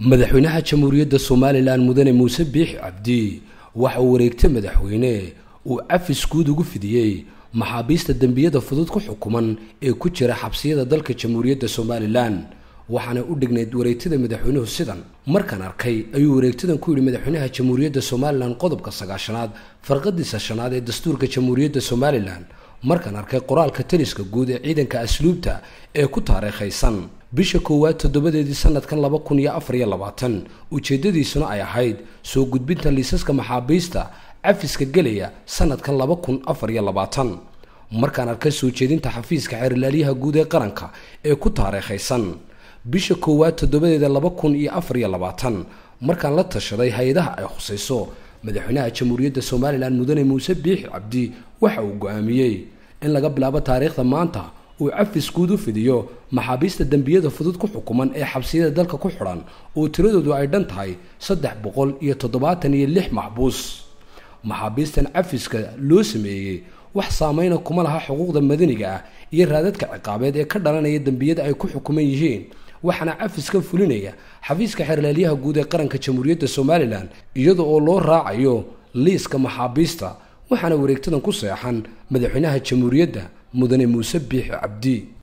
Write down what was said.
madaxweynaha jamhuuriyadda somalilan mudane muuse biix cabdi waxa uu wareegta madaxweyne uu cafis guud ugu fidiyey maxaabiista dembiyada fudud ku xukuman ee ku jira xabsiyada dalka jamhuuriyadda somalilan waxaana u dhignayd wareegtada madaxweynuhu sidan markaan arkay ayuu wareegtadan ku yidhi madaxweynaha jamhuuriyadda somalilan qodobka sagaashanaad farqadiisa shanaad ee dastuurka jamhuuriyadda somalilan markaan arkay qoraalka taliska guud ee ciidanka asluubta ee ku taariikhaysan bisha koowaad toddobadeedii sanadkan laba kun iyo afar iyo labaatan ujeeddadiisuna ay ahayd soo gudbinta liisaska maxaabiista cafiska gelaya sanadkan laba kun afar iyo labaatan markaan arkay soo jeedinta xafiiska xeerlaaliyaha guud ee qaranka ee ku taariikhaysan bisha koowaad toddobadeeda laba kun iyo afar iyo labaatan markaan la tashaday hay-adaha ay khusayso madaxweynaha jamhuuriyadda somalilan mudane muuse biixi cabdi waxa uu go-aamiyey in laga bilaabo taariikhda maanta uu cafis guud u fidiyo maxaabiista dembiyada fudud ku xukuman ee xabsiyada dalka ku xidhan oo tiradoodu ay dhan tahay saddex boqol iyo toddobaatan iyo lix maxbuus maxaabiistan cafiska loo sameeyey wax saameyna kuma laha xuquuqda madaniga ah iyo raadadka ciqaabeed ee ka dhalanaya dembiyada ay ku xukuman yihiin waxaana cafiska fulinaya xafiiska xerlaalyaha guud ee qaranka jamhuuriyadda somalilan iyada oo loo raacayo liiska maxaabiista waxaana wareegtadan ku seexan madaxweynaha jamhuuriyadda mudane muuse biix cabdi